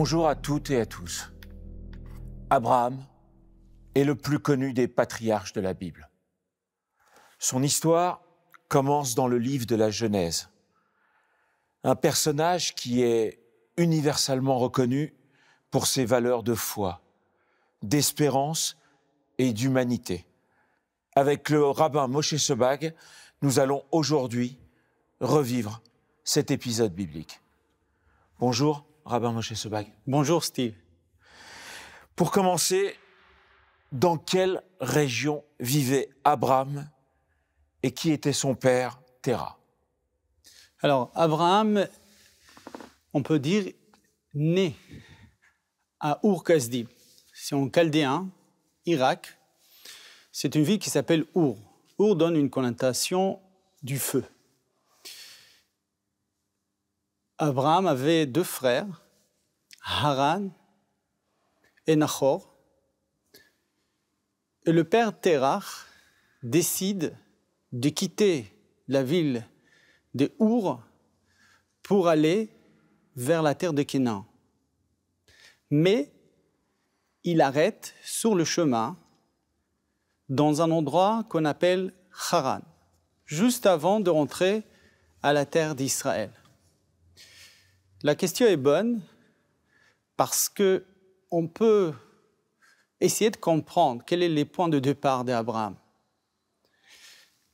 Bonjour à toutes et à tous. Abraham est le plus connu des patriarches de la Bible. Son histoire commence dans le livre de la Genèse. Un personnage qui est universellement reconnu pour ses valeurs de foi, d'espérance et d'humanité. Avec le rabbin Moshe Sebag, nous allons aujourd'hui revivre cet épisode biblique. Bonjour Rabbin Moshe Sebag. Bonjour Steve. Pour commencer, dans quelle région vivait Abraham et qui était son père, Terah Alors, Abraham, on peut dire, né à ur C'est en chaldéen, Irak. C'est une ville qui s'appelle Our. Our donne une connotation du feu. Abraham avait deux frères, Haran et Nachor. Et le père Terach décide de quitter la ville de Our pour aller vers la terre de Canaan. Mais il arrête sur le chemin dans un endroit qu'on appelle Haran, juste avant de rentrer à la terre d'Israël. La question est bonne parce que on peut essayer de comprendre quel est les point de départ d'Abraham.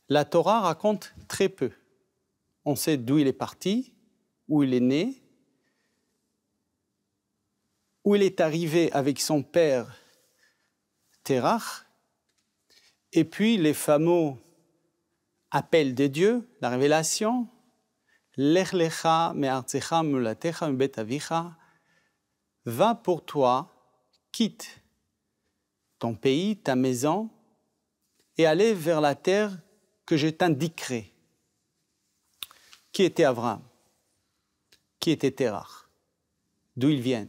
La Torah raconte très peu. On sait d'où il est parti, où il est né, où il est arrivé avec son père Terach, et puis les fameux appels de Dieu, la révélation, Va pour toi, quitte ton pays, ta maison, et allez vers la terre que je t'indiquerai. Qui était Avram Qui était Terah? D'où ils viennent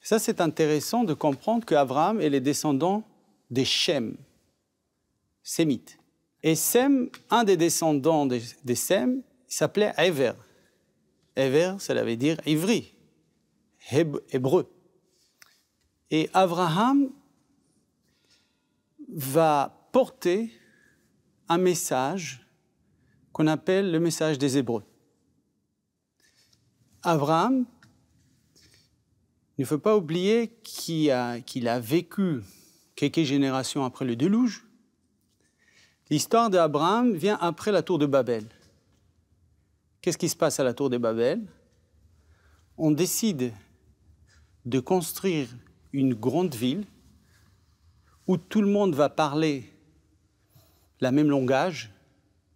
Ça, c'est intéressant de comprendre que Avram est le descendant des Shem, sémites. Et Sem, un des descendants des de Sem, il s'appelait Ever. Ever, cela veut dire ivri, hébreu. Et Abraham va porter un message qu'on appelle le message des Hébreux. Abraham, il ne faut pas oublier qu'il a, a, vécu quelques générations après le déluge. L'histoire d'Abraham vient après la tour de Babel. Qu'est-ce qui se passe à la tour des Babel On décide de construire une grande ville où tout le monde va parler la même langage.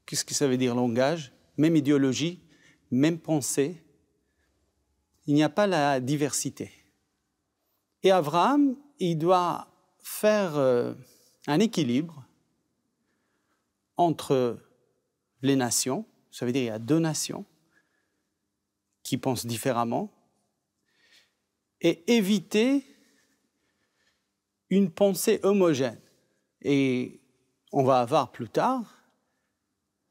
Qu'est-ce que ça veut dire langage Même idéologie, même pensée. Il n'y a pas la diversité. Et Abraham, il doit faire euh, un équilibre entre les nations ça veut dire qu'il y a deux nations qui pensent différemment et éviter une pensée homogène. Et on va avoir plus tard,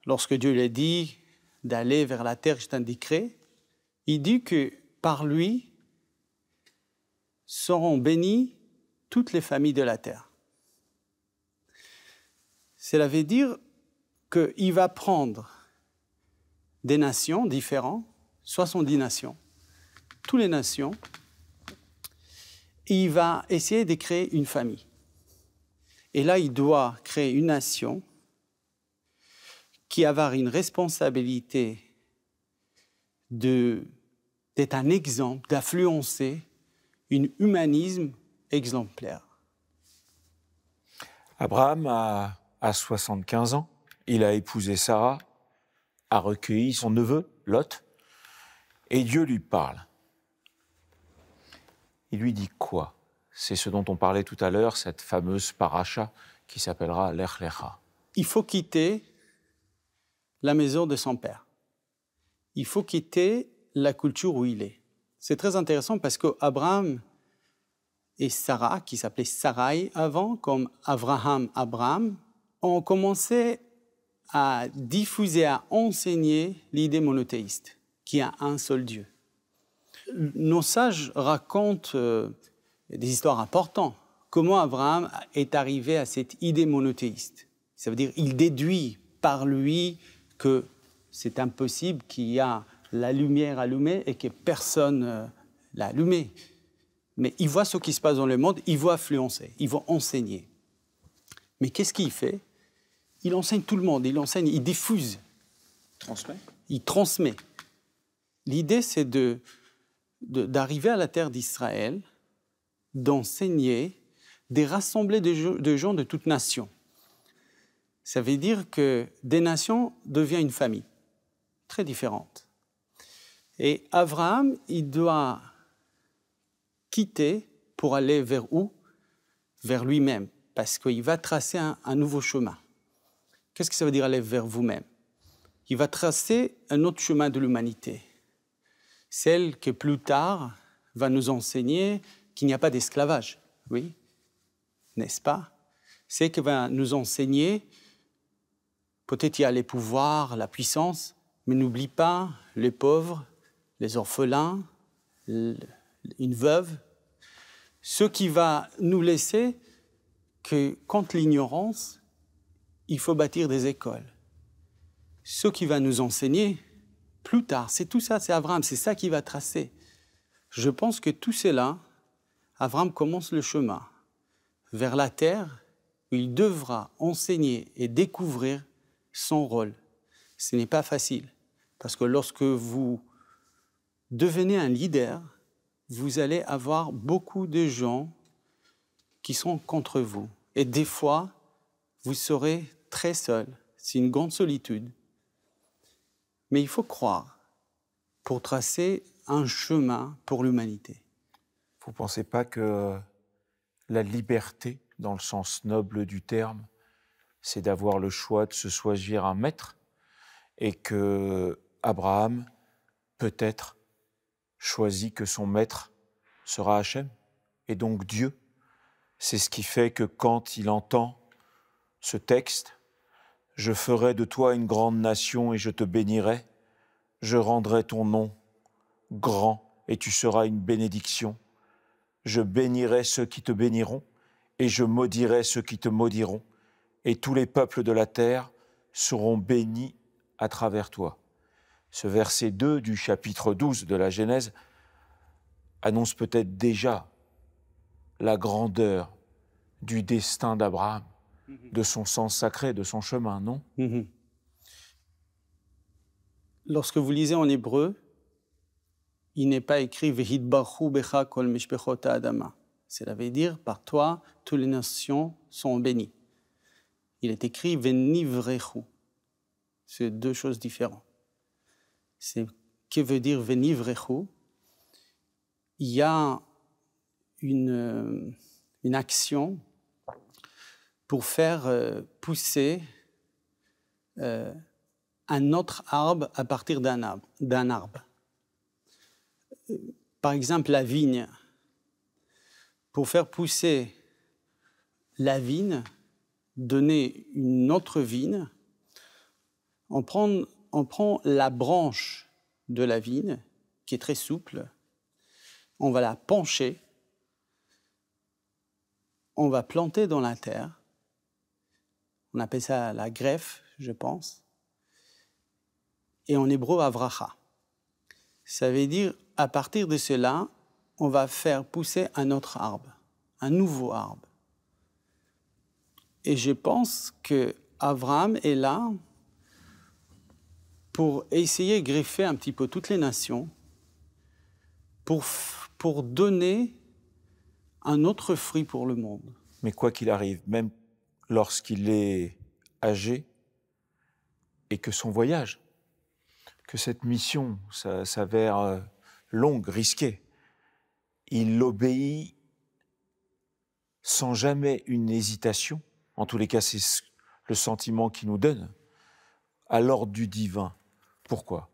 lorsque Dieu lui dit d'aller vers la terre, je t'indiquerai, il dit que par lui seront bénies toutes les familles de la terre. Cela veut dire qu'il va prendre des nations différentes, 70 nations, toutes les nations, il va essayer de créer une famille. Et là, il doit créer une nation qui avoir une responsabilité d'être un exemple, d'influencer, un humanisme exemplaire. Abraham a, a 75 ans, il a épousé Sarah, a recueilli son neveu, Lot, et Dieu lui parle. Il lui dit quoi C'est ce dont on parlait tout à l'heure, cette fameuse paracha qui s'appellera l'Echlecha. Il faut quitter la maison de son père. Il faut quitter la culture où il est. C'est très intéressant parce que Abraham et Sarah, qui s'appelait Sarai avant, comme Abraham, Abraham, ont commencé à diffuser, à enseigner l'idée monothéiste, qui a un seul Dieu. Nos sages racontent euh, des histoires importantes. Comment Abraham est arrivé à cette idée monothéiste Ça veut dire qu'il déduit par lui que c'est impossible qu'il y a la lumière allumée et que personne euh, l'a allumée. Mais il voit ce qui se passe dans le monde, il voit influencer, il voit enseigner. Mais qu'est-ce qu'il fait il enseigne tout le monde, il enseigne, il diffuse. Transmet. Il transmet. L'idée, c'est de, d'arriver à la terre d'Israël, d'enseigner, de rassembler de, gens de toutes nations. Ça veut dire que des nations deviennent une famille très différente. Et Abraham, il doit quitter pour aller vers où Vers lui-même, parce qu'il va tracer un nouveau chemin. Qu'est-ce que ça veut dire aller vers vous-même Il va tracer un autre chemin de l'humanité, celle que plus tard va nous enseigner qu'il n'y a pas d'esclavage, oui, n'est-ce pas C'est qui va nous enseigner, peut-être il y a les pouvoirs, la puissance, mais n'oublie pas les pauvres, les orphelins, une veuve, ce qui va nous laisser que contre l'ignorance, il faut bâtir des écoles. Ce qui va nous enseigner plus tard, c'est tout ça, c'est Avram, c'est ça qui va tracer. Je pense que tout cela, Avram commence le chemin vers la terre où il devra enseigner et découvrir son rôle. Ce n'est pas facile, parce que lorsque vous devenez un leader, vous allez avoir beaucoup de gens qui sont contre vous. Et des fois, vous serez très seul. C'est une grande solitude. Mais il faut croire pour tracer un chemin pour l'humanité. Vous ne pensez pas que la liberté, dans le sens noble du terme, c'est d'avoir le choix de se choisir un maître et que Abraham, peut-être, choisit que son maître sera Hachem et donc Dieu. C'est ce qui fait que quand il entend ce texte, je ferai de toi une grande nation et je te bénirai. Je rendrai ton nom grand et tu seras une bénédiction. Je bénirai ceux qui te béniront et je maudirai ceux qui te maudiront. Et tous les peuples de la terre seront bénis à travers toi. Ce verset 2 du chapitre 12 de la Genèse annonce peut-être déjà la grandeur du destin d'Abraham de son sens sacré, de son chemin, non mm-hmm. Lorsque vous lisez en hébreu, il n'est pas écrit becha kol adama. Cela veut dire par toi, toutes les nations sont bénies. Il est écrit venivrechu. C'est deux choses différentes. C'est que veut dire venivrechu Il y a une, euh, une action pour faire euh, pousser euh, un autre arbre à partir d'un arbre, arbre, Par exemple, la vigne. Pour faire pousser la vigne, donner une autre vigne, on prend, on prend la branche de la vigne, qui est très souple, on va la pencher, on va planter dans la terre, on appelle ça la greffe, je pense. Et en hébreu, avracha. Ça veut dire, à partir de cela, on va faire pousser un autre arbre, un nouveau arbre. Et je pense que Abraham est là pour essayer de greffer un petit peu toutes les nations, pour, pour donner un autre fruit pour le monde. Mais quoi qu'il arrive, même lorsqu'il est âgé et que son voyage, que cette mission s'avère euh, longue, risquée, il obéit sans jamais une hésitation, en tous les cas c'est le sentiment qu'il nous donne, à l'ordre du divin. Pourquoi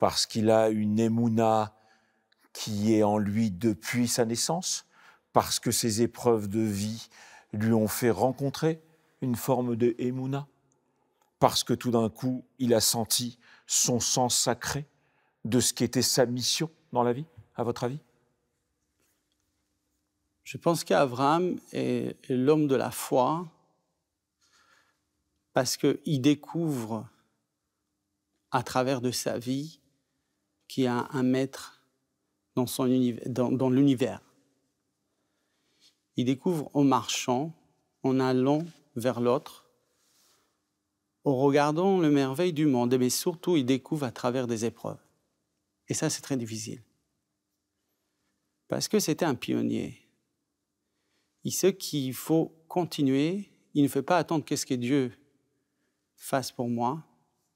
Parce qu'il a une émouna qui est en lui depuis sa naissance, parce que ses épreuves de vie lui ont fait rencontrer une forme de Emouna, parce que tout d'un coup, il a senti son sens sacré de ce qui était sa mission dans la vie, à votre avis Je pense qu'Abraham est, l'homme de la foi, parce qu'il découvre à travers de sa vie qu'il y a un maître dans, son dans, dans l'univers il découvre en marchant, en allant vers l'autre, en regardant le merveille du monde, mais eh surtout il découvre à travers des épreuves. Et ça, c'est très difficile. Parce que c'était un pionnier. Il sait qu'il faut continuer, il ne fait pas attendre qu'est-ce que Dieu fasse pour moi.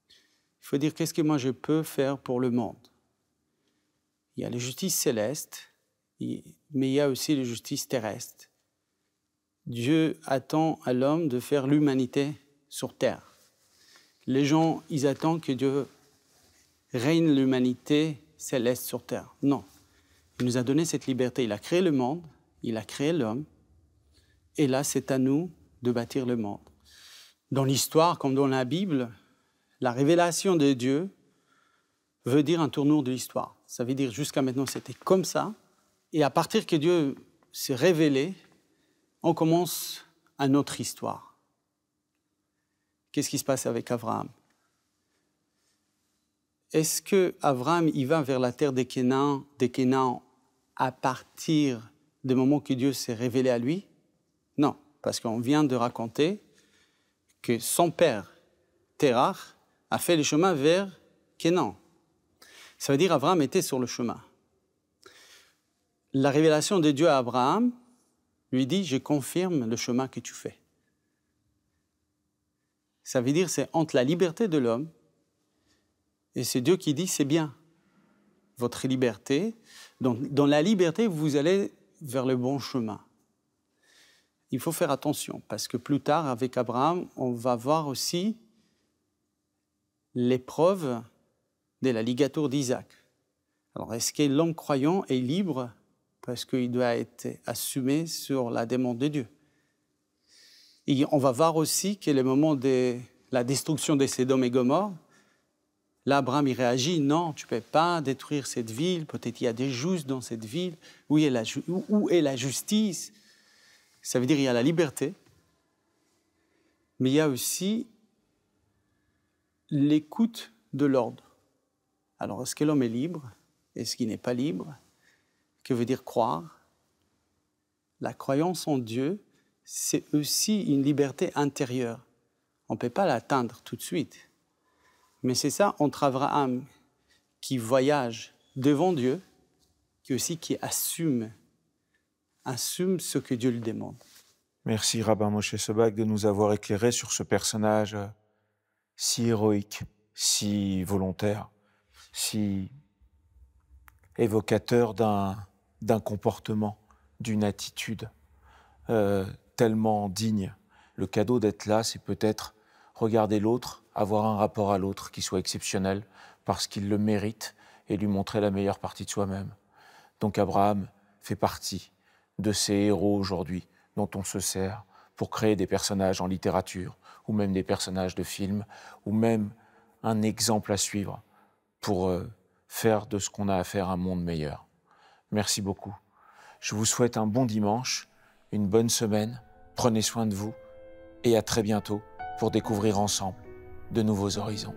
Il faut dire qu'est-ce que moi je peux faire pour le monde. Il y a la justice céleste, mais il y a aussi la justice terrestre. Dieu attend à l'homme de faire l'humanité sur terre. Les gens, ils attendent que Dieu règne l'humanité céleste sur terre. Non. Il nous a donné cette liberté. Il a créé le monde, il a créé l'homme, et là, c'est à nous de bâtir le monde. Dans l'histoire, comme dans la Bible, la révélation de Dieu veut dire un tournant de l'histoire. Ça veut dire jusqu'à maintenant, c'était comme ça, et à partir que Dieu s'est révélé, on commence à notre histoire. Qu'est-ce qui se passe avec Abraham Est-ce que Abraham y va vers la terre des Canaan des à partir du moment que Dieu s'est révélé à lui Non, parce qu'on vient de raconter que son père, Terah a fait le chemin vers Kénan. Ça veut dire Abraham était sur le chemin la révélation de Dieu à Abraham lui dit, je confirme le chemin que tu fais. Ça veut dire, c'est entre la liberté de l'homme et c'est Dieu qui dit, c'est bien, votre liberté. Donc, dans la liberté, vous allez vers le bon chemin. Il faut faire attention, parce que plus tard, avec Abraham, on va voir aussi l'épreuve de la ligature d'Isaac. Alors, est-ce que l'homme croyant est libre parce qu'il doit être assumé sur la demande de Dieu. Et on va voir aussi que le moment de la destruction de Sédom et Gomorre, là, Abraham, il réagit, non, tu ne peux pas détruire cette ville, peut-être il y a des justes dans cette ville, où est la, justice Ça veut dire il y a la liberté, mais il y a aussi l'écoute de l'ordre. Alors, est-ce que l'homme est libre Est-ce qu'il n'est pas libre que veut dire croire La croyance en Dieu, c'est aussi une liberté intérieure. On ne peut pas l'atteindre tout de suite. Mais c'est ça entre Abraham qui voyage devant Dieu, qui aussi qui assume, assume ce que Dieu lui demande. Merci Rabbin Moshe Sebag de nous avoir éclairé sur ce personnage euh, si héroïque, si volontaire, si évocateur d'un d'un comportement, d'une attitude euh, tellement digne. Le cadeau d'être là, c'est peut-être regarder l'autre, avoir un rapport à l'autre qui soit exceptionnel, parce qu'il le mérite, et lui montrer la meilleure partie de soi-même. Donc Abraham fait partie de ces héros aujourd'hui dont on se sert pour créer des personnages en littérature, ou même des personnages de films, ou même un exemple à suivre pour euh, faire de ce qu'on a à faire un monde meilleur. Merci beaucoup. Je vous souhaite un bon dimanche, une bonne semaine, prenez soin de vous et à très bientôt pour découvrir ensemble de nouveaux horizons.